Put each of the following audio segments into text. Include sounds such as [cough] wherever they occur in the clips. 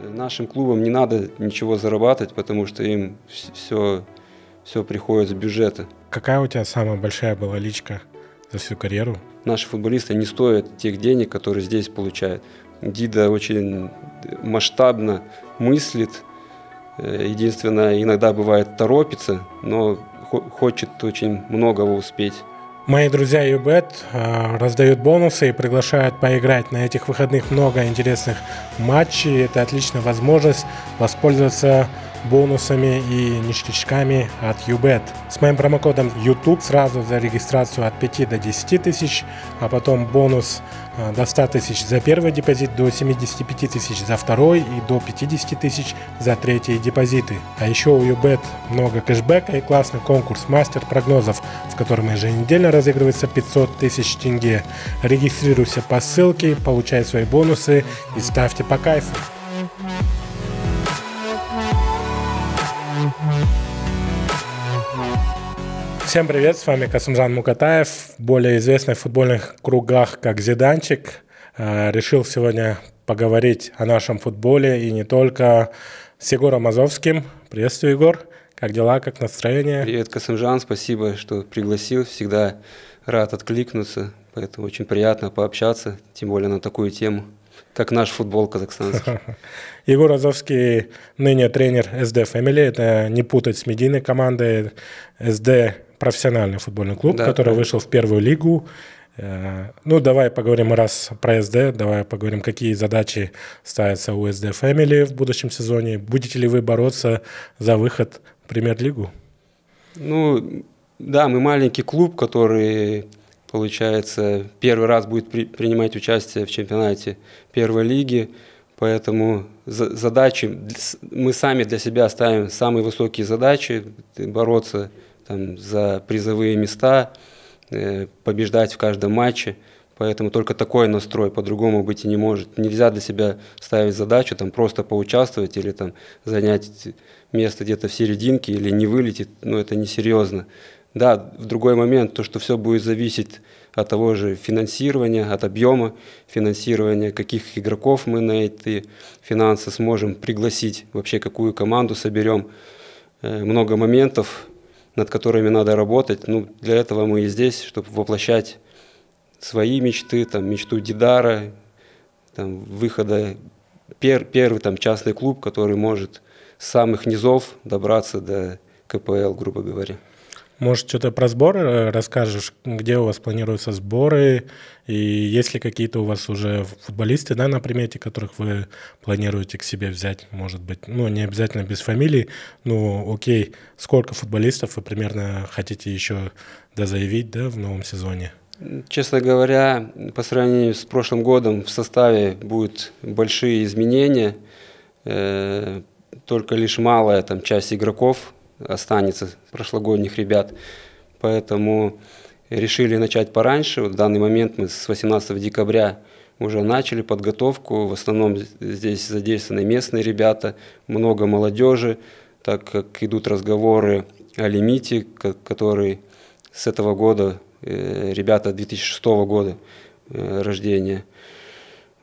Нашим клубам не надо ничего зарабатывать, потому что им все, все приходит с бюджета. Какая у тебя самая большая была личка за всю карьеру? Наши футболисты не стоят тех денег, которые здесь получают. Дида очень масштабно мыслит. Э, единственное, иногда бывает торопится, но хочет очень многого успеть. Мои друзья Юбет а, раздают бонусы и приглашают поиграть. На этих выходных много интересных матчей. Это отличная возможность воспользоваться бонусами и ништячками от Ubet. С моим промокодом YouTube сразу за регистрацию от 5 до 10 тысяч, а потом бонус а, до 100 тысяч за первый депозит, до 75 тысяч за второй и до 50 тысяч за третьи депозиты. А еще у Ubet много кэшбэка и классный конкурс мастер прогнозов, в котором еженедельно разыгрывается 500 тысяч тенге. Регистрируйся по ссылке, получай свои бонусы и ставьте по кайфу. Всем привет, с вами Касымжан Мукатаев, более известный в футбольных кругах как Зиданчик. Э, решил сегодня поговорить о нашем футболе и не только с Егором Азовским. Приветствую, Егор. Как дела, как настроение? Привет, Касымжан, спасибо, что пригласил. Всегда рад откликнуться, поэтому очень приятно пообщаться, тем более на такую тему как наш футбол казахстанский. [laughs] Егор Азовский ныне тренер СД Фэмили. Это не путать с медийной командой. СД профессиональный футбольный клуб, да, который да. вышел в первую лигу. Э, ну, давай поговорим раз про СД, давай поговорим, какие задачи ставятся у СД Family в будущем сезоне. Будете ли вы бороться за выход в Премьер-лигу? Ну, да, мы маленький клуб, который, получается, первый раз будет при принимать участие в чемпионате первой лиги, поэтому задачи мы сами для себя ставим самые высокие задачи бороться там, за призовые места, э, побеждать в каждом матче. Поэтому только такой настрой, по-другому быть и не может. Нельзя для себя ставить задачу там, просто поучаствовать или там, занять место где-то в серединке или не вылетит. но ну, это несерьезно. Да, в другой момент, то, что все будет зависеть от того же финансирования, от объема финансирования, каких игроков мы на эти финансы сможем пригласить, вообще какую команду соберем. Э, много моментов, над которыми надо работать. Ну, для этого мы и здесь, чтобы воплощать свои мечты, там, мечту Дидара, там, выхода пер, первый там, частный клуб, который может с самых низов добраться до КПЛ, грубо говоря. Может, что-то про сборы э, расскажешь, где у вас планируются сборы, и есть ли какие-то у вас уже футболисты, да, на примете, которых вы планируете к себе взять, может быть, ну, не обязательно без фамилий, но окей, сколько футболистов вы примерно хотите еще дозаявить, да, в новом сезоне? Честно говоря, по сравнению с прошлым годом в составе будут большие изменения, э, только лишь малая там часть игроков останется прошлогодних ребят. Поэтому решили начать пораньше. Вот в данный момент мы с 18 декабря уже начали подготовку. В основном здесь задействованы местные ребята, много молодежи, так как идут разговоры о лимите, который с этого года, э, ребята 2006 года э, рождения.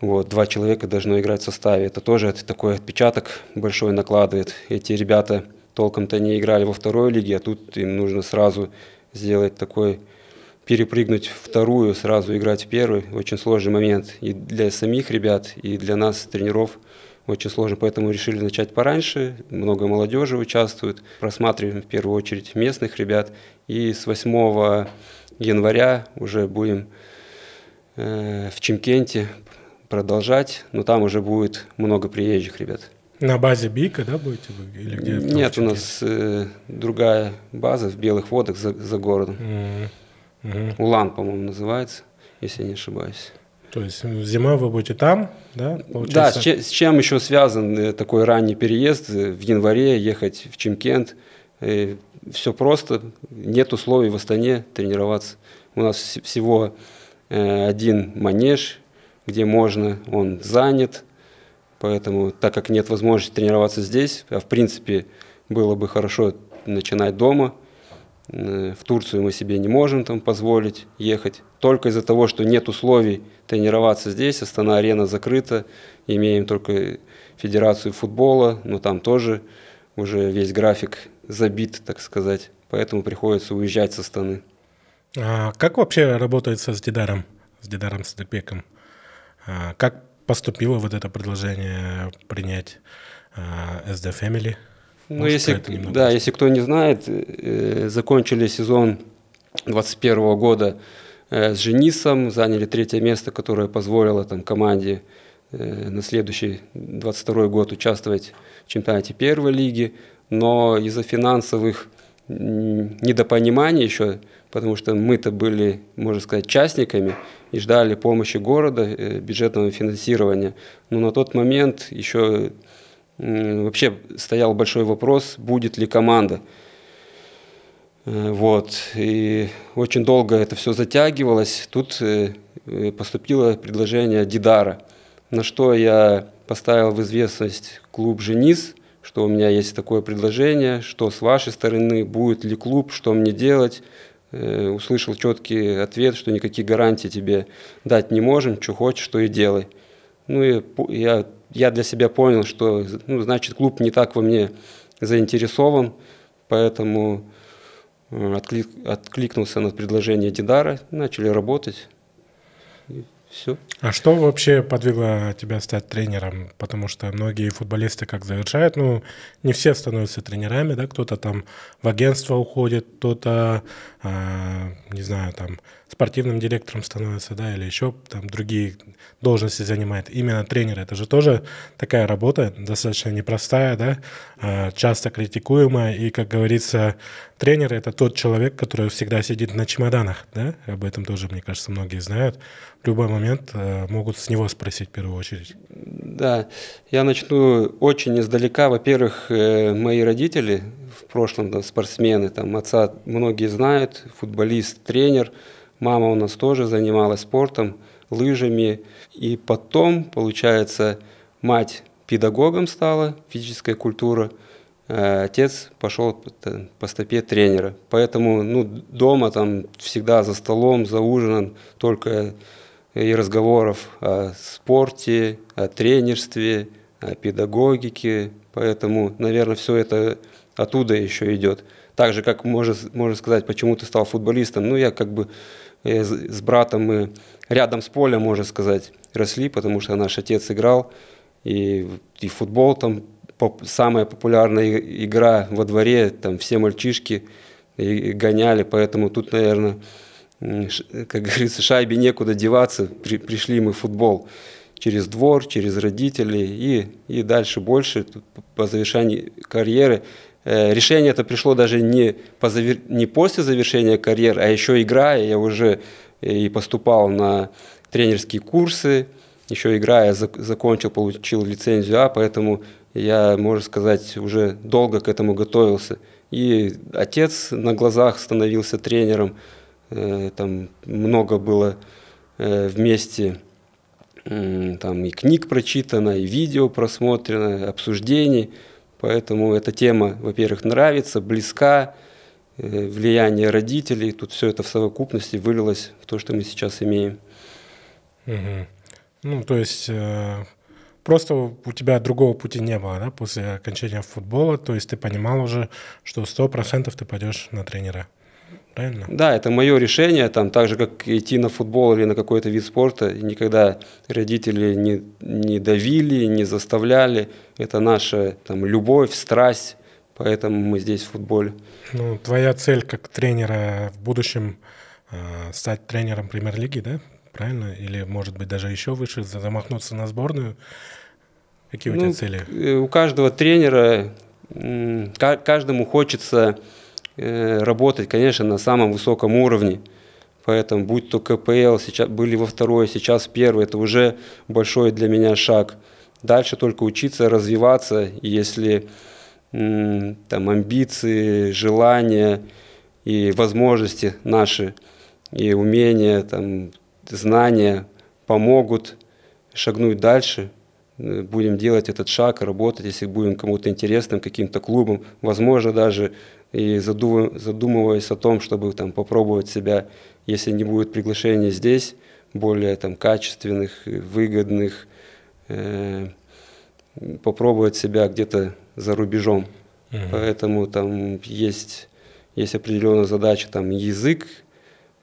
Вот, два человека должно играть в составе. Это тоже такой отпечаток большой накладывает. Эти ребята толком-то не играли во второй лиге, а тут им нужно сразу сделать такой, перепрыгнуть вторую, сразу играть в первую. Очень сложный момент и для самих ребят, и для нас, тренеров, очень сложно, поэтому решили начать пораньше. Много молодежи участвует. Просматриваем в первую очередь местных ребят. И с 8 января уже будем э, в Чемкенте продолжать, но там уже будет много приезжих ребят. На базе Бика, да, будете вы? Или где Нет, у нас э, другая база в Белых водах за, за городом. Mm -hmm. Улан, по-моему, называется, если я не ошибаюсь. То есть зимой вы будете там, да? Получается? Да, с чем, с чем еще связан э, такой ранний переезд э, в январе, ехать в Чемкент. И э, все просто, нет условий в Астане тренироваться. У нас всего один манеж, где можно, он занят – Поэтому, так как нет возможности тренироваться здесь, а в принципе было бы хорошо начинать дома, э, в Турцию мы себе не можем там позволить ехать. Только из-за того, что нет условий тренироваться здесь, а Астана-арена закрыта, имеем только Федерацию футбола, но там тоже уже весь график забит, так сказать. Поэтому приходится уезжать со Астаны. А как вообще работает со Сдидаром, с Дидаром Садыкбеком? А как поступило вот это предложение принять э, а, SD Family. Ну, если, да, если кто не знает, э, закончили сезон 2021 года э, с Женисом, заняли третье место, которое позволило там, команде э, на следующий 22 год участвовать в чемпионате первой лиги, но из-за финансовых недопониманий еще потому что мы-то были, можно сказать, частниками и ждали помощи города, э, бюджетного финансирования. Но на тот момент еще вообще стоял большой вопрос, будет ли команда. Э, вот. И очень долго это все затягивалось. Тут э, поступило предложение Дидара, на что я поставил в известность клуб «Женис», что у меня есть такое предложение, что с вашей стороны будет ли клуб, что мне делать, Э, услышал четкий ответ, что никакие гарантии тебе дать не можем, что хочешь, что и делай. Ну и я, я для себя понял, что ну, значит клуб не так во мне заинтересован, поэтому э, отклик, откликнулся на предложение Дидара, начали работать все. А что вообще подвигло тебя стать тренером? Потому что многие футболисты как завершают, ну, не все становятся тренерами, да, кто-то там в агентство уходит, кто-то, э, не знаю, там спортивным директором становится, да, или еще там другие должности занимает именно тренер. Это же тоже такая работа, достаточно непростая, да, а, часто критикуемая. И, как говорится, тренер – это тот человек, который всегда сидит на чемоданах. Да? Об этом тоже, мне кажется, многие знают. В любой момент а, могут с него спросить в первую очередь. Да, я начну очень издалека. Во-первых, э, мои родители в прошлом да, спортсмены, там отца многие знают, футболист, тренер. Мама у нас тоже занималась спортом лыжами. И потом, получается, мать педагогом стала, физическая культура, э, отец пошел по стопе тренера. Поэтому ну, дома там всегда за столом, за ужином только э, и разговоров о спорте, о тренерстве, о педагогике. Поэтому, наверное, все это оттуда еще идет. Так же, как можно, можно сказать, почему ты стал футболистом. Ну, я как бы Э, с братом мы рядом с полем, можно сказать, росли, потому что наш отец играл, и, и футбол там поп, самая популярная игра во дворе, там все мальчишки и, и гоняли, поэтому тут, наверное, как [laughs] говорится, шайбе некуда деваться, при, пришли мы в футбол через двор, через родителей и, и дальше больше по завершении карьеры Э, решение это пришло даже не, по завер... не после завершения карьеры, а еще играя. Я уже э, и поступал на тренерские курсы, еще играя, закончил, получил лицензию А, поэтому я, можно сказать, уже долго к этому готовился. И отец на глазах становился тренером, э, там много было вместе там и книг прочитано, и видео просмотрено, обсуждений – Поэтому эта тема, во-первых, нравится, близка, э, влияние родителей, тут все это в совокупности вылилось в то, что мы сейчас имеем. Угу. Ну, то есть э, просто у тебя другого пути не было, да, после окончания футбола, то есть ты понимал уже, что 100% ты пойдешь на тренера правильно? Да, это мое решение, там, так же, как идти на футбол или на какой-то вид спорта, никогда родители не, не давили, не заставляли, это наша там, любовь, страсть, поэтому мы здесь в футболе. Ну, твоя цель как тренера в будущем э, стать тренером премьер-лиги, да? Правильно? Или, может быть, даже еще выше, замахнуться на сборную? Какие ну, у тебя цели? Э, у каждого тренера, каждому хочется Э, работать, конечно, на самом высоком уровне. Поэтому будь то КПЛ, сейчас были во второй, сейчас первый, это уже большой для меня шаг. Дальше только учиться, развиваться, если там амбиции, желания и возможности наши, и умения, там, знания помогут шагнуть дальше, э, будем делать этот шаг, работать, если будем кому-то интересным, каким-то клубом, возможно, даже и задумываясь о том, чтобы там, попробовать себя, если не будет приглашения здесь, более там, качественных, выгодных, э, попробовать себя где-то за рубежом. Угу. Поэтому там есть, есть определенная задача там, язык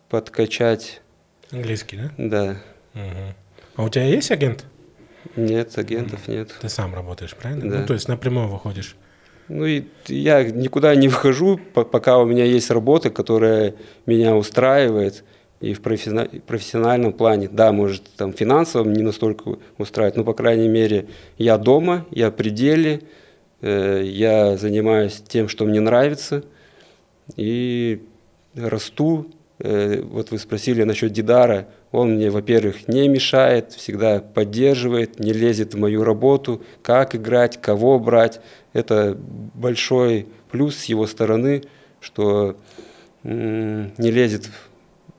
подкачать. Английский, да? Да. Угу. А у тебя есть агент? Нет, агентов нет. Ты сам работаешь, правильно? Да. Ну, то есть напрямую выходишь. Ну и я никуда не выхожу, пока у меня есть работа, которая меня устраивает и в профессиональном плане. Да, может, там финансово не настолько устраивает, но, по крайней мере, я дома, я в пределе, э, я занимаюсь тем, что мне нравится, и расту, Э, вот вы спросили насчет Дидара, он мне, во-первых, не мешает, всегда поддерживает, не лезет в мою работу, как играть, кого брать. Это большой плюс с его стороны, что не лезет,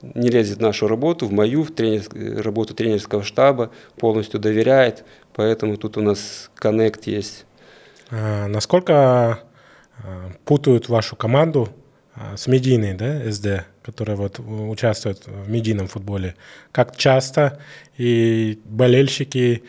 не лезет в нашу работу, в мою, в тренер, работу тренерского штаба, полностью доверяет, поэтому тут у нас коннект есть. А насколько а, путают вашу команду а, с медийной, да, СД? которые вот э, участвуют в медийном футболе, как часто и болельщики,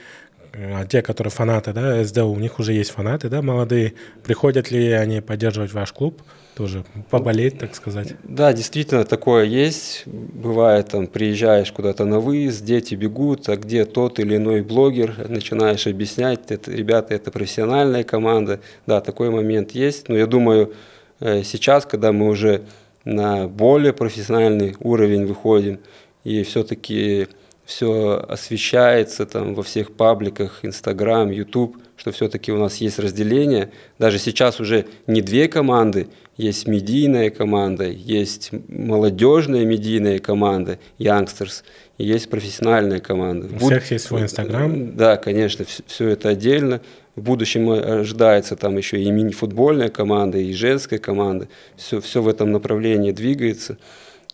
э, те, которые фанаты, да, СДУ, у них уже есть фанаты, да, молодые, приходят ли они поддерживать ваш клуб, тоже поболеть, так сказать? Да, действительно, такое есть. Бывает, там, приезжаешь куда-то на выезд, дети бегут, а где тот или иной блогер, начинаешь объяснять, это, ребята, это профессиональная команда. Да, такой момент есть, но я думаю, э, сейчас, когда мы уже на более профессиональный уровень выходим, и все-таки все освещается там во всех пабликах, Инстаграм, Ютуб, что все-таки у нас есть разделение. Даже сейчас уже не две команды, есть медийная команда, есть молодежная медийная команда, Youngsters, и есть профессиональная команда. У Буд... всех есть свой Инстаграм? Да, конечно, все это отдельно. В будущем ожидается там еще и мини-футбольная команда, и женская команда. Все, все в этом направлении двигается.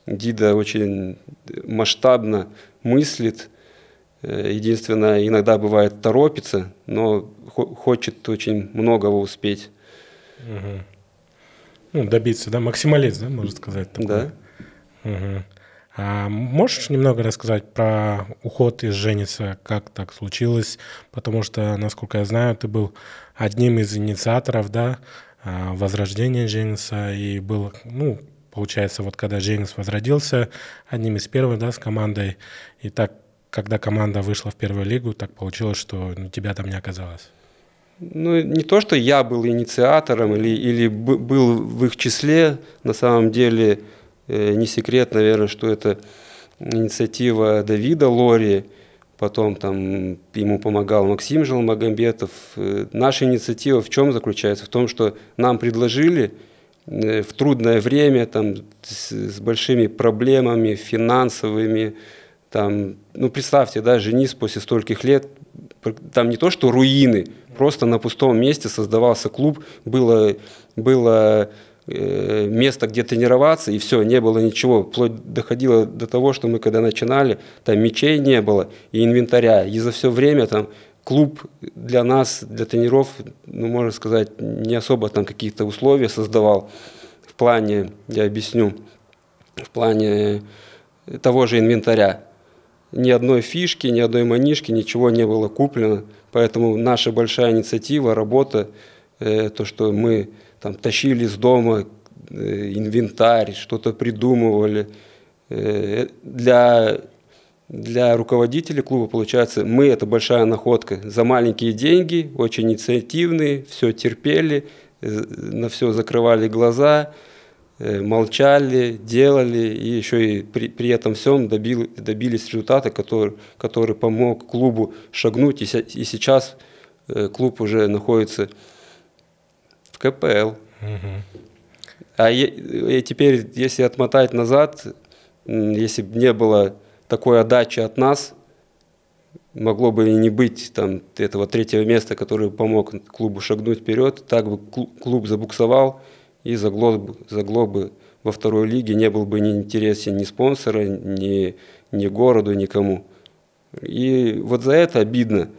Дида очень масштабно мыслит. Э, единственное, иногда бывает торопится, но хочет очень многого успеть. Угу. Ну, добиться, да, максималист, да, можно сказать. Такой. Да. Угу. А можешь немного рассказать про уход из «Женится», как так случилось? Потому что, насколько я знаю, ты был одним из инициаторов да, а, возрождения «Женится» и был, ну, получается, вот когда Женис возродился, одним из первых да, с командой. И так, когда команда вышла в первую лигу, так получилось, что ну, тебя там не оказалось. Ну, не то, что я был инициатором или, или был в их числе, на самом деле – Э, не секрет, наверное, что это инициатива Давида Лори, потом там ему помогал Максим Жилмагомбетов. Э, наша инициатива в чем заключается? В том, что нам предложили э, в трудное время, там, с, с большими проблемами финансовыми, там, ну, представьте, да, Женис после стольких лет, там не то что руины, просто на пустом месте создавался клуб, было, было Э, место, где тренироваться, и все, не было ничего. Вплоть доходило до того, что мы когда начинали, там мечей не было и инвентаря. И за все время там клуб для нас, для тренеров, ну, можно сказать, не особо там какие-то условия создавал в плане, я объясню, в плане того же инвентаря. Ни одной фишки, ни одной манишки, ничего не было куплено. Поэтому наша большая инициатива, работа, э, то, что мы там тащили из дома э, инвентарь, что-то придумывали. Э, э, для, для руководителей клуба, получается, мы – это большая находка. За маленькие деньги, очень инициативные, все терпели, на все закрывали глаза, молчали, делали, и еще и при, при этом всем добили добились результата, который, который помог клубу шагнуть. И, и сейчас клуб уже находится в КПЛ. А я, я теперь, если отмотать назад, если бы не было такой отдачи от нас, могло бы и не быть там этого третьего места, который помог клубу шагнуть вперед, так бы клуб забуксовал и загло, загло бы во второй лиге, не был бы ни интересен ни спонсора, ни, ни городу, никому. И вот за это обидно,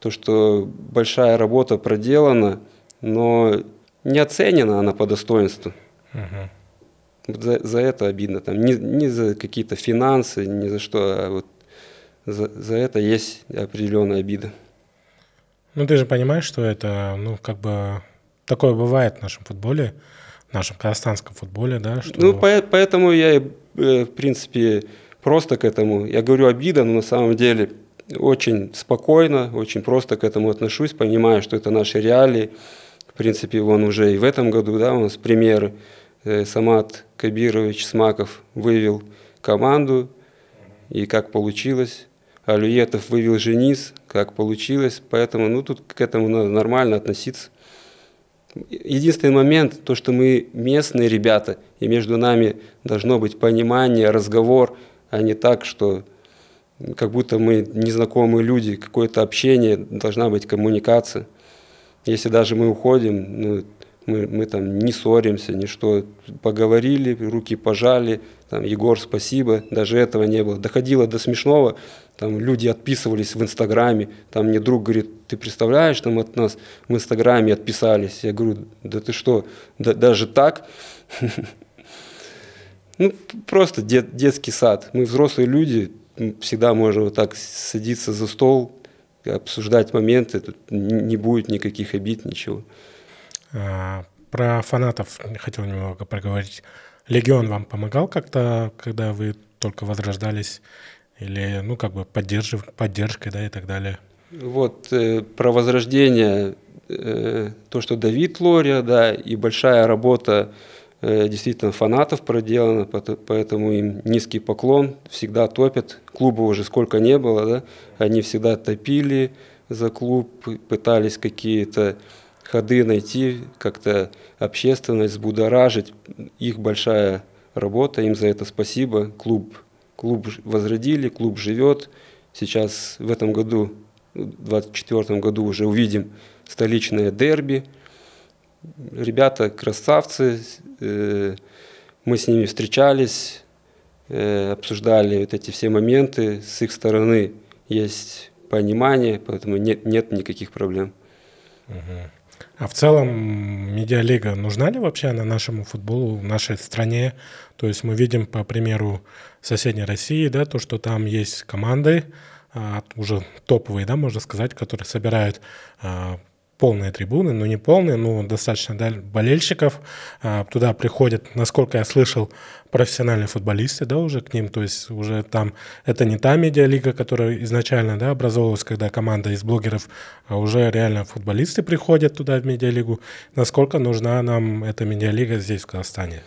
то, что большая работа проделана, но не оценена она по достоинству. Угу. За, за это обидно. Там, не, не за какие-то финансы, не за что, а вот за, за это есть определенная обида. Ну, ты же понимаешь, что это, ну, как бы, такое бывает в нашем футболе, в нашем казахстанском футболе, да? Что... Ну, по- поэтому я, э, в принципе, просто к этому, я говорю обида, но на самом деле очень спокойно, очень просто к этому отношусь, понимаю, что это наши реалии, принципе, он уже и в этом году, да, у нас примеры. Э, Самат Кабирович Смаков вывел команду, и как получилось. Алюетов вывел Женис, как получилось. Поэтому, ну, тут к этому надо нормально относиться. Единственный момент, то, что мы местные ребята, и между нами должно быть понимание, разговор, а не так, что как будто мы незнакомые люди, какое-то общение, должна быть коммуникация. Если даже мы уходим, ну, мы, мы там не ссоримся, ни что, поговорили, руки пожали, там, Егор, спасибо, даже этого не было. Доходило до смешного, там люди отписывались в Инстаграме, там мне друг говорит, ты представляешь, там от нас в Инстаграме отписались. Я говорю, да ты что, да, даже так? [laughs] Ну, просто детский сад. Мы взрослые люди, всегда можем вот так садиться за стол, обсуждать моменты, тут не будет никаких обид, ничего. А, про фанатов хотел немного проговорить. Легион вам помогал как-то, когда вы только возрождались? Или, ну, как бы поддержив поддержкой, да, и так далее? Вот, э, про возрождение, э, то, что Давид Лория, да, и большая работа Э, действительно фанатов проделано, поэтому им низкий поклон, всегда топят. Клуба уже сколько не было, да, они всегда топили за клуб, пытались какие-то ходы найти, как-то общественность будоражить. Их большая работа, им за это спасибо. Клуб, клуб возродили, клуб живет. Сейчас в этом году, в 2024 году уже увидим столичное дерби – ребята красавцы, э, мы с ними встречались, э, обсуждали вот эти все моменты, с их стороны есть понимание, поэтому нет, нет никаких проблем. А в целом медиалига нужна ли вообще она нашему футболу, нашей стране? То есть мы видим, по примеру соседней России, да, то, что там есть команды, а, уже топовые, да, можно сказать, которые собирают а, полные трибуны, но не полные, но достаточно да, болельщиков. А, туда приходят, насколько я слышал, профессиональные футболисты, да, уже к ним, то есть уже там, это не та медиалига, которая изначально, да, образовывалась, когда команда из блогеров, а уже реально футболисты приходят туда в медиалигу. Насколько нужна нам эта медиалига здесь, в Казахстане?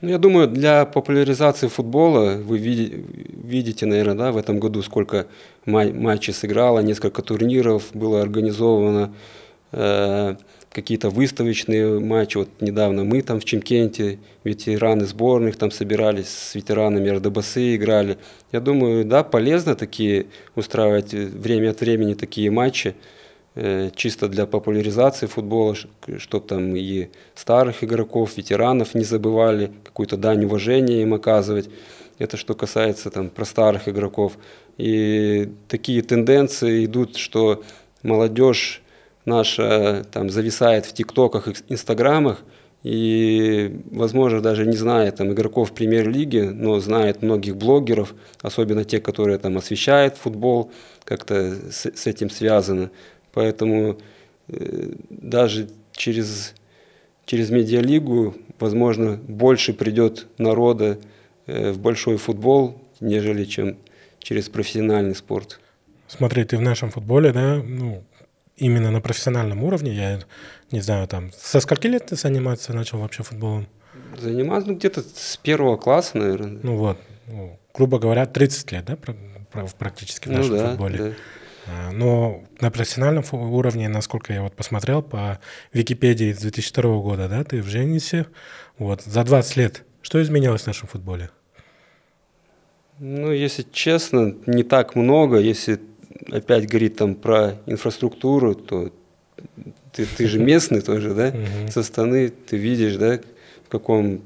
Ну, я думаю, для популяризации футбола вы видите, наверное, да, в этом году сколько матчей сыграло, несколько турниров было организовано. Э, какие-то выставочные матчи. Вот недавно мы там в Чемкенте, ветераны сборных там собирались с ветеранами РДБС играли. Я думаю, да, полезно такие устраивать э, время от времени такие матчи, э, чисто для популяризации футбола, чтобы там и старых игроков, ветеранов не забывали, какую-то дань уважения им оказывать. Это что касается там про старых игроков. И такие тенденции идут, что молодежь наша там зависает в тиктоках, инстаграмах, и, возможно, даже не знает там, игроков премьер-лиги, но знает многих блогеров, особенно те, которые там освещают футбол, как-то с, с этим связаны. Поэтому э, даже через, через медиалигу, возможно, больше придет народа э, в большой футбол, нежели чем через профессиональный спорт. Смотри, ты в нашем футболе, да, ну, именно на профессиональном уровне, я не знаю, там, со скольки лет ты заниматься начал вообще футболом? Заниматься ну, где-то с первого класса, наверное. Ну вот, ну, грубо говоря, 30 лет, да, практически в ну нашем ну, да, футболе. Да. А, но на профессиональном уровне, насколько я вот посмотрел по Википедии с 2002 года, да, ты в Женисе, вот, за 20 лет что изменилось в нашем футболе? Ну, если честно, не так много. Если опять говорит там про инфраструктуру, то ты, ты же местный тоже, да, со стороны ты видишь, да, в каком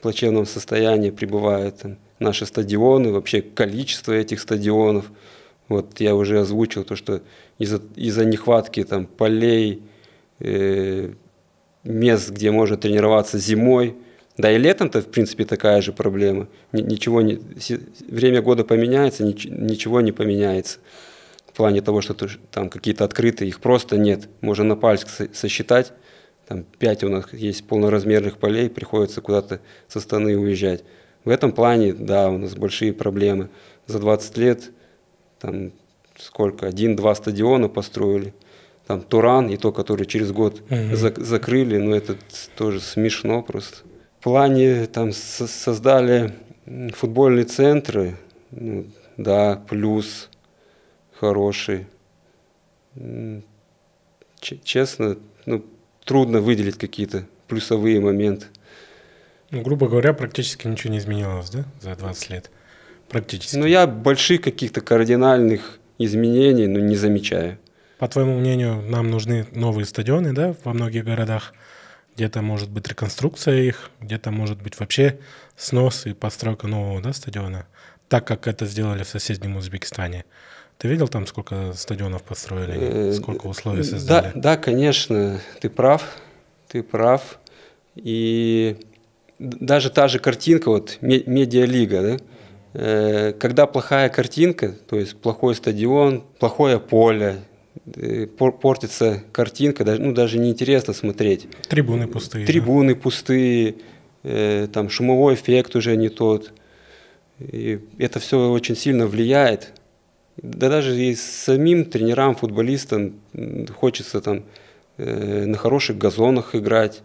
плачевном состоянии пребывают там, наши стадионы, вообще количество этих стадионов. Вот я уже озвучил то, что из-за из нехватки там полей, э, мест, где можно тренироваться зимой, да и летом-то, в принципе, такая же проблема. Ничего не, время года поменяется, ничего не поменяется в плане того, что ты, там какие-то открытые, их просто нет. Можно на пальцах сосчитать. Там 5 у нас есть полноразмерных полей, приходится куда-то со стороны уезжать. В этом плане, да, у нас большие проблемы. За 20 лет там сколько, один-два стадиона построили. Там Туран и то, который через год угу. зак закрыли, но ну, это тоже смешно просто. В плане там создали футбольные центры, ну, да, плюс хороший. Честно, ну, трудно выделить какие-то плюсовые моменты. Ну, грубо говоря, практически ничего не изменилось, да, за 20 лет? Практически. Ну, я больших каких-то кардинальных изменений ну, не замечаю. По твоему мнению, нам нужны новые стадионы, да, во многих городах? Где-то может быть реконструкция их, где-то может быть вообще снос и подстройка нового да, стадиона, так как это сделали в соседнем Узбекистане. Ты видел там, сколько стадионов построили, э, сколько условий создали? Да, да, конечно, ты прав, ты прав. И даже та же картинка, вот медиалига, да, э, когда плохая картинка, то есть плохой стадион, плохое поле, э, портится картинка, даже, ну даже неинтересно смотреть. Трибуны пустые. Трибуны да? пустые, там шумовой эффект уже не тот. И это все очень сильно влияет да даже и самим тренерам, футболистам хочется там э, на хороших газонах играть,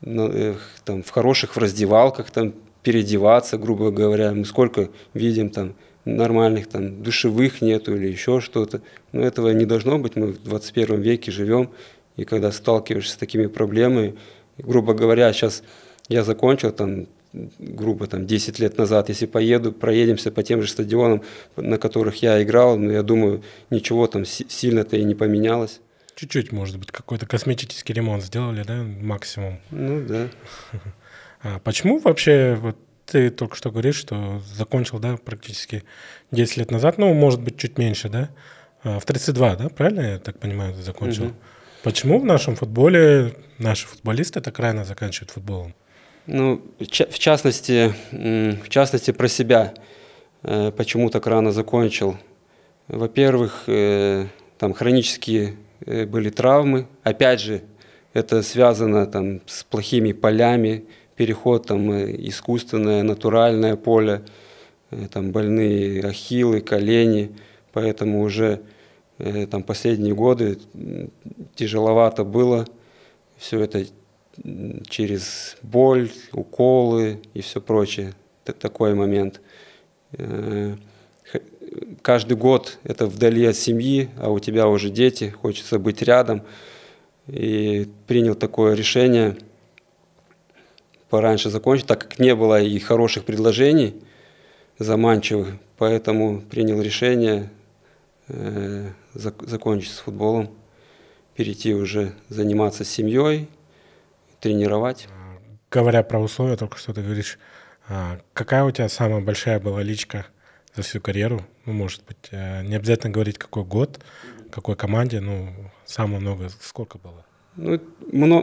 на, э, там, в хороших в раздевалках там переодеваться, грубо говоря. Мы сколько видим там нормальных там душевых нету или еще что-то. Но этого не должно быть. Мы в 21 веке живем, и когда сталкиваешься с такими проблемами, грубо говоря, сейчас я закончил там грубо там 10 лет назад, если поеду, проедемся по тем же стадионам, на которых я играл, но ну, я думаю, ничего там сильно-то и не поменялось. Чуть-чуть, может быть, какой-то косметический ремонт сделали, да, максимум? Ну да. [laughs] А почему вообще вот ты только что говоришь, что закончил, да, практически 10 лет назад, ну, может быть, чуть меньше, да? А, в 32, да, правильно я так понимаю, закончил? Угу. Почему в нашем футболе наши футболисты так рано заканчивают футболом? Ну, в частности, в частности про себя. Э, почему так рано закончил? Во-первых, э, там хронические э, были травмы. Опять же, это связано там с плохими полями, переход там искусственное, натуральное поле, там больные ахиллы, колени, поэтому уже там последние годы тяжеловато было все это через боль, уколы и все прочее. Такой момент. Э, каждый год это вдали от семьи, а у тебя уже дети, хочется быть рядом. И принял такое решение пораньше закончить, так как не было и хороших предложений заманчивых, поэтому принял решение э, закончить с футболом, перейти уже заниматься семьей, тренировать. Говоря про условия, только что ты говоришь, а, какая у тебя самая большая была личка за всю карьеру? Ну, может быть, э, не обязательно говорить, какой год, какой команде, ну, самое много, сколько было? Ну,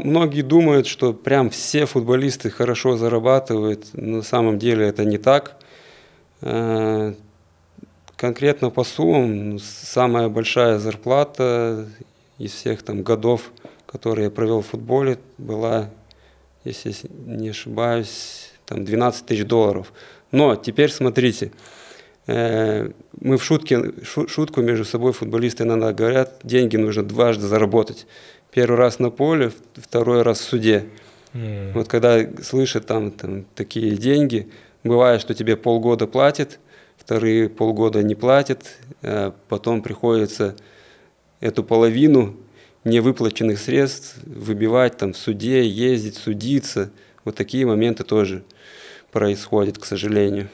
многие думают, что прям все футболисты хорошо зарабатывают. На самом деле это не так. Э, конкретно по суммам самая большая зарплата из всех там годов которые я провел в футболе, была, если не ошибаюсь, там 12 тысяч долларов. Но теперь смотрите, э, мы в шутке, шутку между собой футболисты иногда говорят, деньги нужно дважды заработать. Первый раз на поле, второй раз в суде. Mm. Вот когда слышат там, там такие деньги, бывает, что тебе полгода платят, вторые полгода не платят, а потом приходится эту половину невыплаченных средств, выбивать там в суде, ездить, судиться. Вот такие моменты тоже происходят, к сожалению.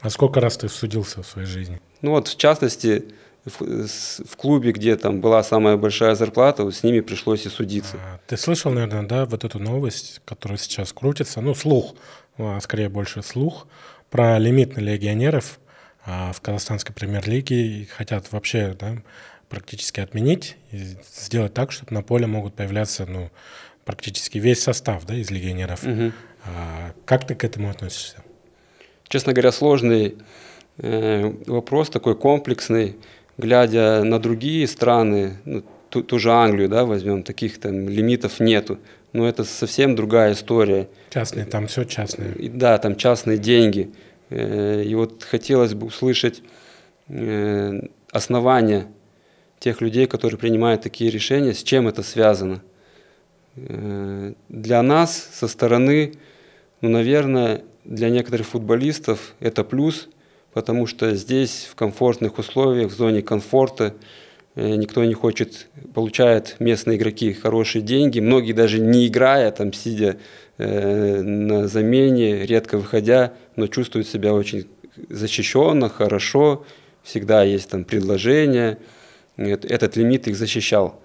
А сколько раз ты судился в своей жизни? Ну вот, в частности, в, в клубе, где там была самая большая зарплата, вот с ними пришлось и судиться. А, ты слышал, наверное, да, вот эту новость, которая сейчас крутится, ну, слух, а скорее больше слух, про лимит на легионеров а, в казахстанской премьер-лиге и хотят вообще да, практически отменить и сделать так, чтобы на поле могут появляться ну, практически весь состав да, из легионеров. Угу. А, как ты к этому относишься? Честно говоря, сложный э, вопрос, такой комплексный. Глядя на другие страны, ну, ту, ту же Англию, да, возьмем, таких там лимитов нету. Но это совсем другая история. Частные, там все частные. И Да, там частные деньги. Э, и вот хотелось бы услышать э, основания тех людей, которые принимают такие решения, с чем это связано. Э, для нас со стороны, ну, наверное, для некоторых футболистов это плюс, потому что здесь в комфортных условиях, в зоне комфорта, э, никто не хочет, получают местные игроки хорошие деньги, многие даже не играя, там сидя э, на замене, редко выходя, но чувствуют себя очень защищенно, хорошо, всегда есть там предложения, этот лимит их защищал.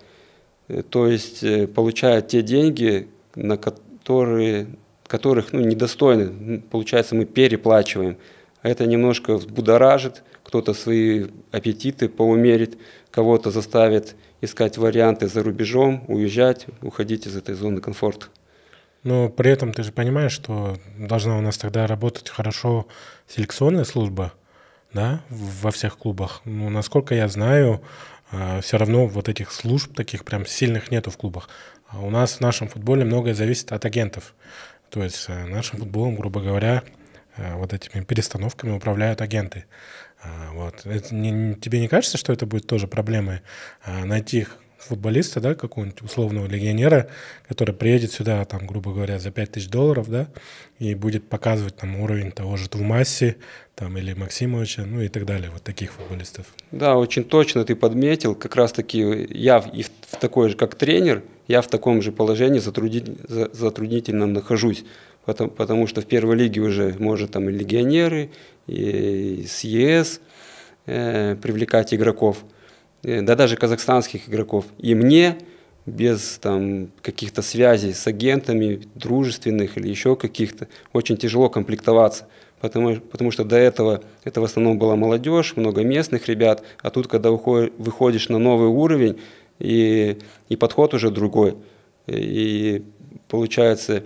Э, то есть э, получают те деньги, на которые, которых ну, недостойны. Получается, мы переплачиваем. Это немножко взбудоражит, кто-то свои аппетиты поумерит, кого-то заставит искать варианты за рубежом, уезжать, уходить из этой зоны комфорта. Но при этом ты же понимаешь, что должна у нас тогда работать хорошо селекционная служба, да, во всех клубах. Ну, насколько я знаю, а, все равно вот этих служб таких прям сильных нету в клубах. А у нас в нашем футболе многое зависит от агентов. То есть э, нашим футболом, грубо говоря, э, вот этими перестановками управляют агенты. А, вот. Это не, тебе не кажется, что это будет тоже проблемой найти их футболиста, да, какого-нибудь условного легионера, который приедет сюда, там, грубо говоря, за 5000 долларов, да, и будет показывать там уровень того же Тумаси, там, или Максимовича, ну и так далее, вот таких футболистов. Да, очень точно ты подметил, как раз-таки я и в такой же, как тренер, я в таком же положении затруднительно, затруднительно нахожусь, потому, потому что в первой лиге уже, может, там и легионеры, и, и с э, привлекать игроков – Э, да даже казахстанских игроков. И мне без там каких-то связей с агентами дружественных или еще каких-то очень тяжело комплектоваться, потому, потому что до этого это в основном была молодежь, много местных ребят, а тут, когда уходишь, выходишь на новый уровень, и, и подход уже другой. И получается,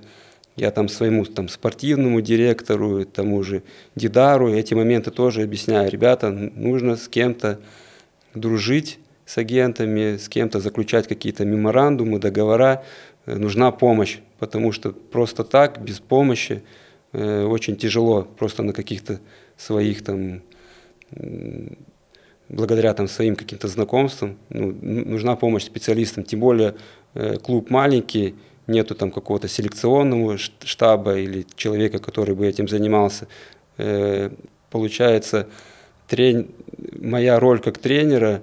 я там своему там, спортивному директору, тому же Дидару, эти моменты тоже объясняю. Ребята, нужно с кем-то дружить с агентами, с кем-то заключать какие-то меморандумы, договора, э, нужна помощь, потому что просто так, без помощи, э, очень тяжело просто на каких-то своих там, благодаря там своим каким-то знакомствам, ну, нужна помощь специалистам, тем более э, клуб маленький, нету там какого-то селекционного штаба или человека, который бы этим занимался. Получается, трень моя роль как тренера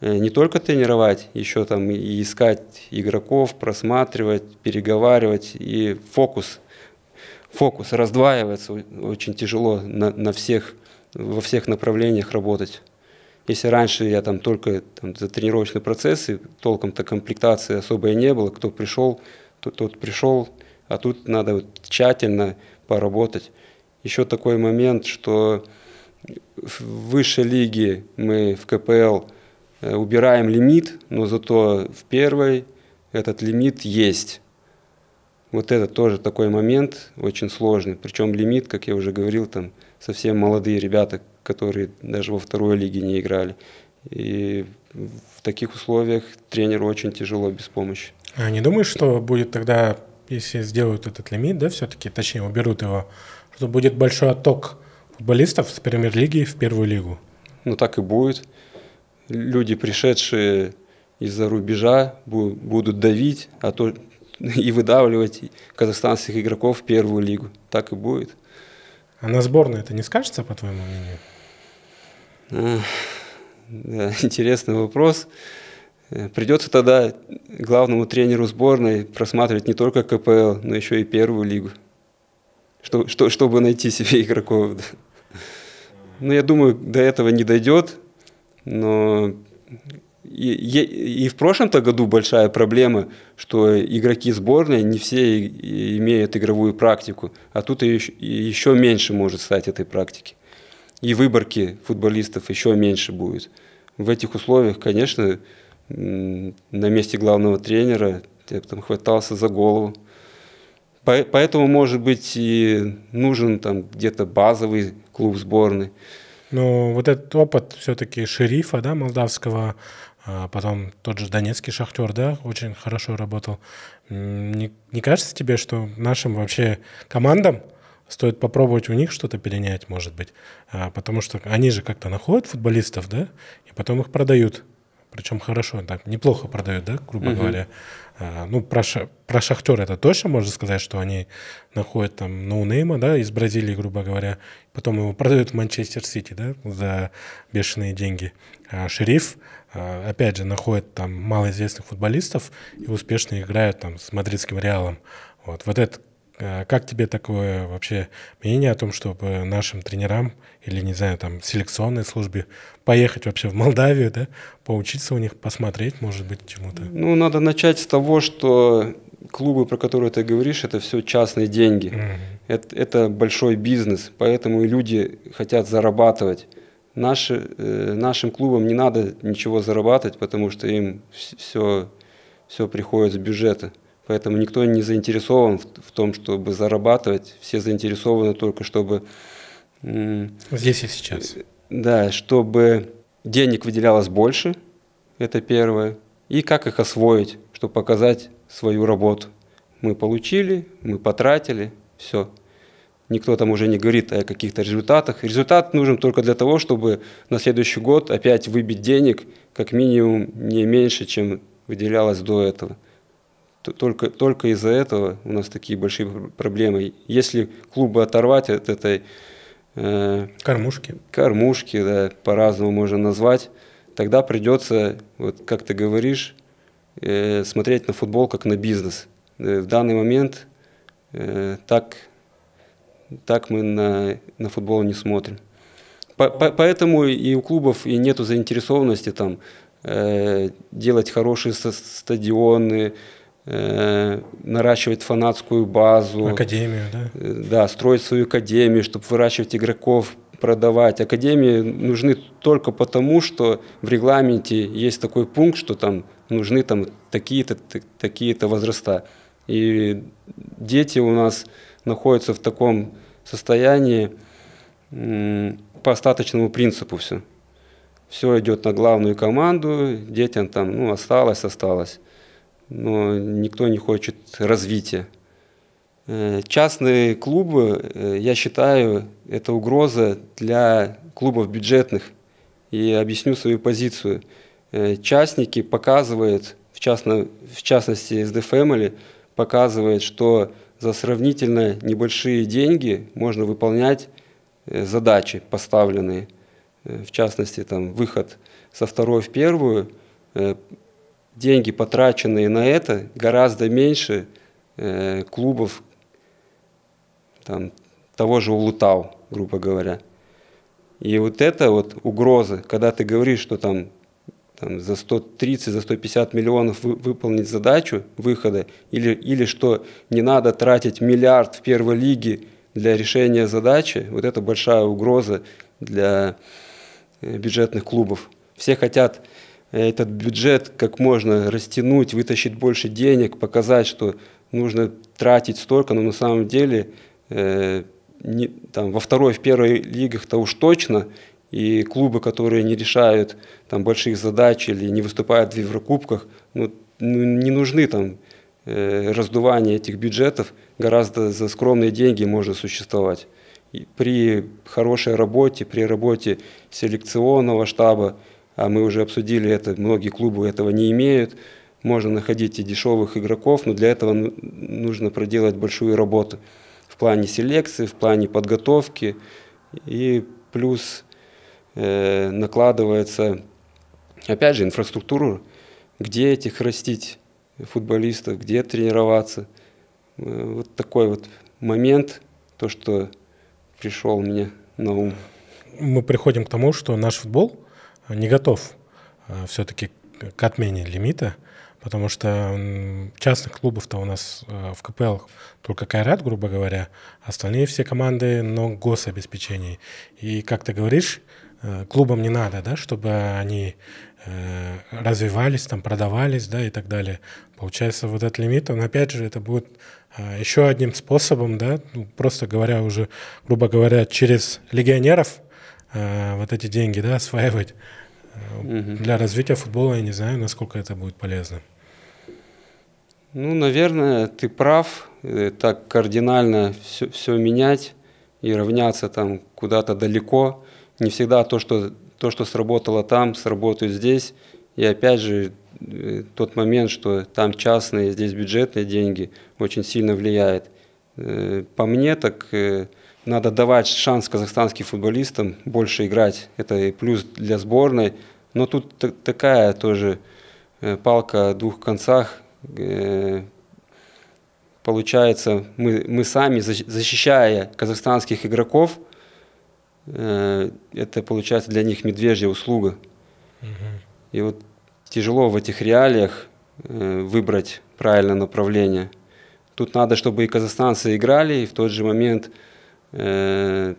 э, не только тренировать, еще там и искать игроков, просматривать, переговаривать, и фокус, фокус раздваивается очень тяжело на, на всех, во всех направлениях работать. Если раньше я там только там, за тренировочный процесс, и толком-то комплектации особой не было, кто пришел, тот, тот пришел, а тут надо вот тщательно поработать. Еще такой момент, что в высшей лиге мы в КПЛ э, убираем лимит, но зато в первой этот лимит есть. Вот это тоже такой момент очень сложный. Причем лимит, как я уже говорил, там совсем молодые ребята, которые даже во второй лиге не играли. И в таких условиях тренеру очень тяжело без помощи. А не думаешь, что будет тогда, если сделают этот лимит, да, все-таки, точнее, уберут его, что будет большой отток футболистов с премьер-лиги в первую лигу. Ну так и будет. Люди, пришедшие из-за рубежа, будут давить, а то [laughs] и выдавливать казахстанских игроков в первую лигу. Так и будет. А на сборную это не скажется, по твоему мнению? Да, [laughs] интересный вопрос. Э, придется тогда главному тренеру сборной просматривать не только КПЛ, но еще и первую лигу что, что, чтобы найти себе игроков. Ну, я думаю, до этого не дойдет, но и, и, и в прошлом-то году большая проблема, что игроки сборной не все имеют игровую практику, а тут еще, еще меньше может стать этой практики. И выборки футболистов еще меньше будет. В этих условиях, конечно, на месте главного тренера я бы там хватался за голову. Поэтому, может быть, и нужен там где-то базовый клуб сборной. Ну, вот этот опыт все-таки шерифа, да, молдавского, а потом тот же донецкий шахтер, да, очень хорошо работал. Не, не кажется тебе, что нашим вообще командам стоит попробовать у них что-то перенять, может быть? А, потому что они же как-то находят футболистов, да, и потом их продают причем хорошо, так, неплохо продают, да, грубо угу. говоря. А, ну, про, про шахтер это точно можно сказать, что они находят там ноунейма, да, из Бразилии, грубо говоря, потом его продают в Манчестер Сити, да, за бешеные деньги. А шериф, а, опять же, находит там малоизвестных футболистов и успешно играют там с мадридским Реалом. Вот, вот это, а, как тебе такое вообще мнение о том, чтобы нашим тренерам или, не знаю, там, селекционной службе, поехать вообще в Молдавию, да, поучиться у них, посмотреть, может быть, чему-то? Ну, надо начать с того, что клубы, про которые ты говоришь, это все частные деньги. Угу. Это, это большой бизнес, поэтому люди хотят зарабатывать. Наши, э, нашим клубам не надо ничего зарабатывать, потому что им все, все приходит с бюджета. Поэтому никто не заинтересован в, в том, чтобы зарабатывать. Все заинтересованы только, чтобы Здесь и сейчас. Да, чтобы денег выделялось больше, это первое. И как их освоить, чтобы показать свою работу. Мы получили, мы потратили, все. Никто там уже не говорит о каких-то результатах. Результат нужен только для того, чтобы на следующий год опять выбить денег, как минимум не меньше, чем выделялось до этого. Только, только из-за этого у нас такие большие проблемы. Если клубы оторвать от этой Э, кормушки. Кормушки, да, по-разному можно назвать. Тогда придется, вот как ты говоришь, э, смотреть на футбол как на бизнес. Э, в данный момент так, так мы на, на футбол не смотрим. поэтому и у клубов и нету заинтересованности там, делать хорошие стадионы, Э, наращивать фанатскую базу. Академию, да? Э, да, строить свою академию, чтобы выращивать игроков, продавать. Академии нужны только потому, что в регламенте есть такой пункт, что там нужны там такие-то такие-то возраста. И дети у нас находятся в таком состоянии по остаточному принципу все. Все идет на главную команду, детям там ну, осталось, осталось но никто не хочет развития. Э, частные клубы, э, я считаю, это угроза для клубов бюджетных. И объясню свою позицию. Э, частники показывают, в, частно, в частности SD Family, показывает, что за сравнительно небольшие деньги можно выполнять задачи поставленные. В частности, там, выход со второй в первую, деньги, потраченные на это, гораздо меньше э, клубов там, того же Улутау, грубо говоря. И вот это вот угроза, когда ты говоришь, что там, там за 130, за 150 миллионов выполнить задачу выхода, или, или что не надо тратить миллиард в первой лиге для решения задачи, вот это большая угроза для э, бюджетных клубов. Все хотят этот бюджет как можно растянуть, вытащить больше денег, показать, что нужно тратить столько, но на самом деле э, не, там, во второй, в первой лигах-то уж точно, и клубы, которые не решают там, больших задач или не выступают в Еврокубках, ну, ну не нужны там э, раздувание этих бюджетов, гораздо за скромные деньги можно существовать. И при хорошей работе, при работе селекционного штаба, а мы уже обсудили это, многие клубы этого не имеют. Можно находить и дешевых игроков, но для этого ну, нужно проделать большую работу в плане селекции, в плане подготовки. И плюс э, накладывается, опять же, инфраструктура, где этих растить футболистов, где тренироваться. Э, вот такой вот момент, то, что пришел мне на ум. Мы приходим к тому, что наш футбол не готов а, все-таки к отмене лимита, потому что частных клубов-то у нас а, в КПЛ только Кайрат, грубо говоря, остальные все команды, но гособеспечений. И, как ты говоришь, а, клубам не надо, да, чтобы они э, развивались, там, продавались, да, и так далее. Получается, вот этот лимит, он, опять же, это будет еще одним способом, да, ну, просто говоря уже, грубо говоря, через легионеров – Э, вот эти деньги, да, [laughs] осваивать угу. для развития футбола, я не знаю, насколько это будет полезно. Ну, наверное, ты прав, э, так кардинально все, все менять и равняться там куда-то далеко. Не всегда то что, то, что сработало там, сработает здесь. И опять же, тот момент, что там частные, здесь бюджетные деньги, очень сильно влияет. По мне, так надо давать шанс казахстанским футболистам больше играть. Это и плюс для сборной. Но тут такая тоже э, палка о двух концах. Э, получается, мы, мы сами, защищая казахстанских игроков, э, это получается для них медвежья услуга. Угу. И вот тяжело в этих реалиях выбрать правильное направление. Тут надо, чтобы и казахстанцы играли, и в тот же момент – Э,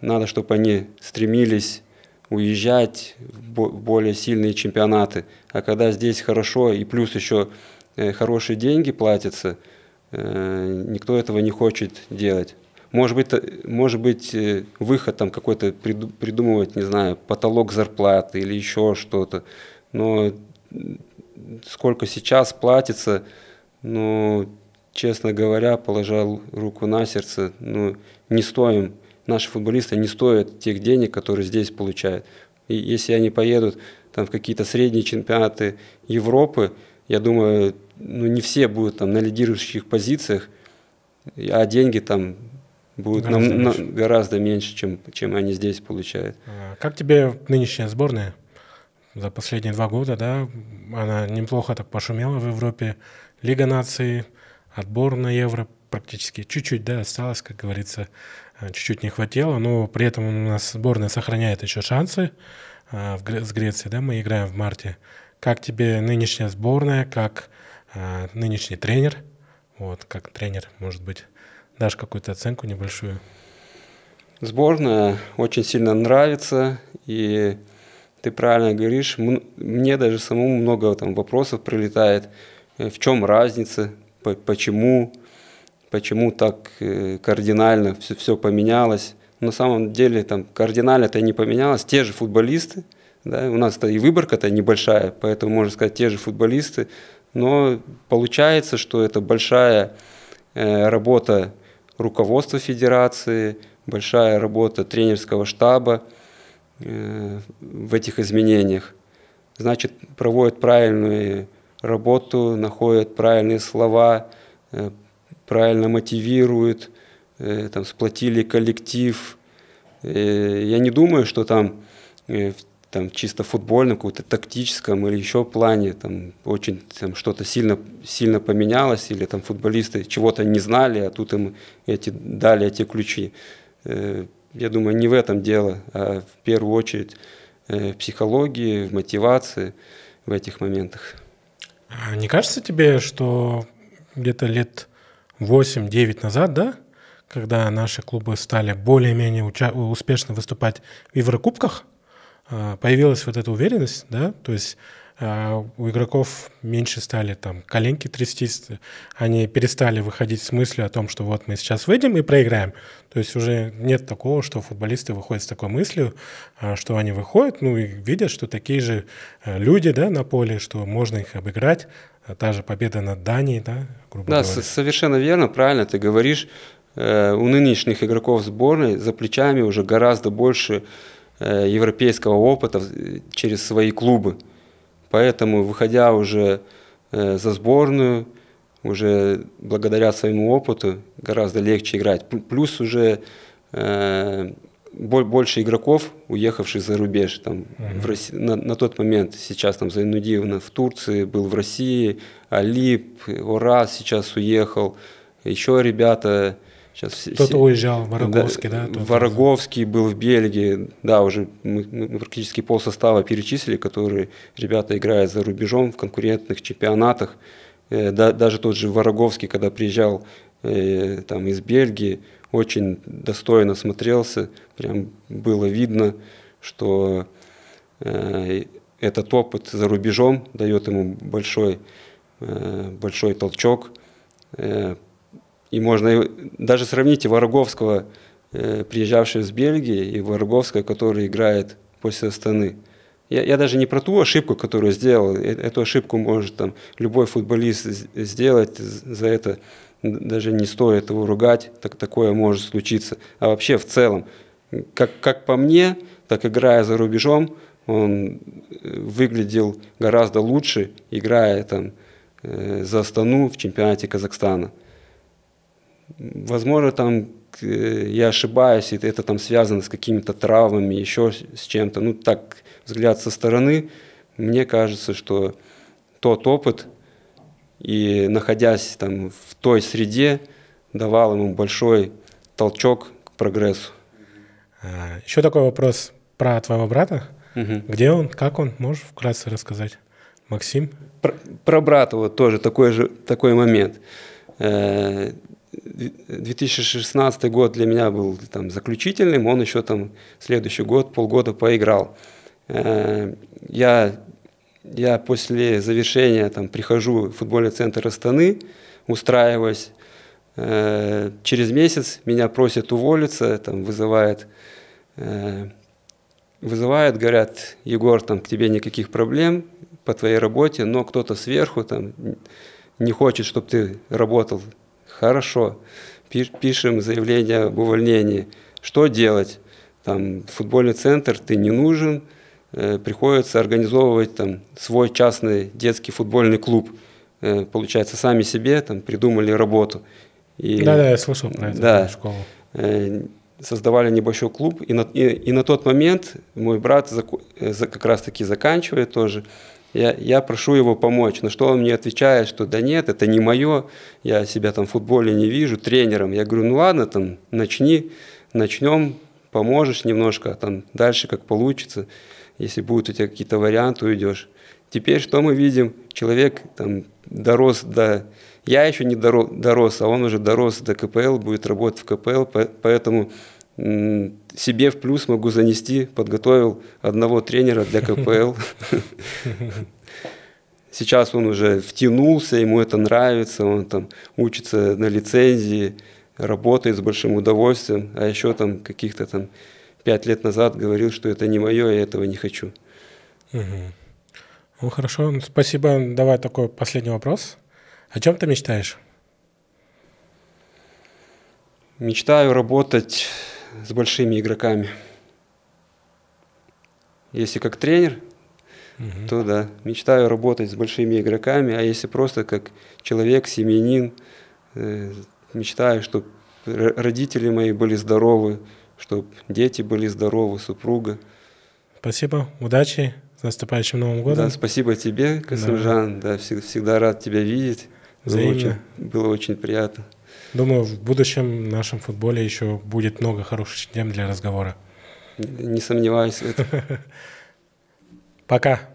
надо, чтобы они стремились уезжать в более сильные чемпионаты. А когда здесь хорошо и плюс еще э, хорошие деньги платятся, э, никто этого не хочет делать. Может быть, может быть выход там какой-то придумывать, не знаю, потолок зарплаты или еще что-то. Но сколько сейчас платится, ну, честно говоря, положа руку на сердце, ну, не стоим, наши футболисты не стоят тех денег, которые здесь получают. И если они поедут там, в какие-то средние чемпионаты Европы, я думаю, ну, не все будут там на лидирующих позициях, а деньги там будут гораздо, нам, меньше. На, гораздо меньше, чем, чем они здесь получают. А как тебе нынешняя сборная? За последние два года, да, она неплохо так пошумела в Европе. Лига наций – отбор на Евро практически. Чуть-чуть, да, осталось, как говорится, э, чуть-чуть не хватило, но при этом у нас сборная сохраняет еще шансы э, с Грецией, да, мы играем в марте. Как тебе нынешняя сборная, как э, нынешний тренер, вот, как тренер, может быть, дашь какую-то оценку небольшую? Сборная очень сильно нравится, и ты правильно говоришь, мне даже самому много там вопросов прилетает, в чем разница, почему, почему так э, кардинально все, все поменялось. На самом деле там кардинально это не поменялось. Те же футболисты, да, у нас-то и выборка-то небольшая, поэтому можно сказать те же футболисты, но получается, что это большая э, работа руководства федерации, большая работа тренерского штаба э, в этих изменениях. Значит, проводят правильные работу, находят правильные слова, э, правильно мотивируют, э, там, сплотили коллектив. Э, я не думаю, что там, там чисто футбольном, каком-то тактическом или еще плане там очень там, что-то сильно, сильно поменялось, или там футболисты чего-то не знали, а тут им эти, дали эти ключи. Я думаю, не в этом дело, а в первую очередь в психологии, в мотивации в этих моментах. А не кажется тебе, что где-то лет 8-9 назад, да, когда наши клубы стали более-менее успешно выступать в Еврокубках, а, появилась вот эта уверенность, да, то есть а у игроков меньше стали там коленки трястись, они перестали выходить с мыслью о том, что вот мы сейчас выйдем и проиграем. То есть уже нет такого, что футболисты выходят с такой мыслью, а, что они выходят, ну и видят, что такие же э, люди да, на поле, что можно их обыграть. А та же победа над Данией, да, грубо да, говоря. Да, совершенно верно, правильно ты говоришь. Э, у нынешних игроков сборной за плечами уже гораздо больше э, европейского опыта через свои клубы. Поэтому, выходя уже э, за сборную, уже благодаря своему опыту гораздо легче играть. Плюс уже э, больше игроков, уехавших за рубеж. Там, mm -hmm. в России, на, на тот момент сейчас там Зайнудиевна в Турции, был в России, Алип, Орас сейчас уехал, еще ребята Сейчас Кто-то уезжал, Вороговский, да? да Вороговский был в Бельгии, да, уже мы, мы практически пол состава перечислили, которые ребята играют за рубежом в конкурентных чемпионатах. Э, да, даже тот же Вороговский, когда приезжал э, там из Бельгии, очень достойно смотрелся, прям было видно, что э, этот опыт за рубежом дает ему большой, э, большой толчок э, и можно даже сравнить и Вороговского, э, приезжавшего с Бельгии, и Вороговского, который играет после Астаны. Я, я даже не про ту ошибку, которую сделал. Э, эту ошибку может там любой футболист сделать. За это даже не стоит его ругать. Так, такое может случиться. А вообще в целом, как, как по мне, так играя за рубежом, он э, выглядел гораздо лучше, играя там э, за Астану в чемпионате Казахстана возможно, там э, я ошибаюсь, и это там связано с какими-то травмами, еще с чем-то. Ну, так, взгляд со стороны, мне кажется, что тот опыт, и находясь там в той среде, давал ему большой толчок к прогрессу. А, еще такой вопрос про твоего брата. Угу. Где он, как он? Можешь вкратце рассказать, Максим? Про, про брата вот тоже такой же такой момент э, 2016 год для меня был там заключительным, он еще там следующий год, полгода поиграл. Э, я, я после завершения там прихожу в футбольный центр Астаны, устраиваюсь. Э, через месяц меня просят уволиться, там вызывает э, вызывают, говорят, Егор, там к тебе никаких проблем по твоей работе, но кто-то сверху там не хочет, чтобы ты работал Хорошо, пишем заявление об увольнении. Что делать? Там футбольный центр ты не нужен, э, приходится организовывать там свой частный детский футбольный клуб. Э, получается, сами себе там придумали работу. И, да, да, я слышал про это. Да. Школу. Э, создавали небольшой клуб. И на, и, и на тот момент мой брат за, как раз-таки заканчивает тоже я, я прошу его помочь. На что он мне отвечает, что да нет, это не мое, я себя там в футболе не вижу, тренером. Я говорю, ну ладно, там, начни, начнем, поможешь немножко, а там дальше как получится. Если будут у тебя какие-то варианты, уйдешь. Теперь что мы видим? Человек там дорос до... Я еще не дорос, а он уже дорос до КПЛ, будет работать в КПЛ, поэтому себе в плюс могу занести, подготовил одного тренера для КПЛ. Сейчас он уже втянулся, ему это нравится, он там учится на лицензии, работает с большим удовольствием, а еще там каких-то там пять лет назад говорил, что это не мое, я этого не хочу. Ну хорошо, спасибо. Давай такой последний вопрос. О чем ты мечтаешь? Мечтаю работать с большими игроками. Если как тренер, угу. то да, мечтаю работать с большими игроками, а если просто как человек, семьянин, э, мечтаю, чтобы родители мои были здоровы, чтобы дети были здоровы, супруга. Спасибо, удачи, с наступающим Новым годом. Да, спасибо тебе, Касымжан, да, да всегда, рад тебя видеть. Взаимно. Было очень, было очень приятно. Думаю, в будущем в нашем футболе еще будет много хороших тем для разговора. Не сомневаюсь. в этом. [laughs] Пока.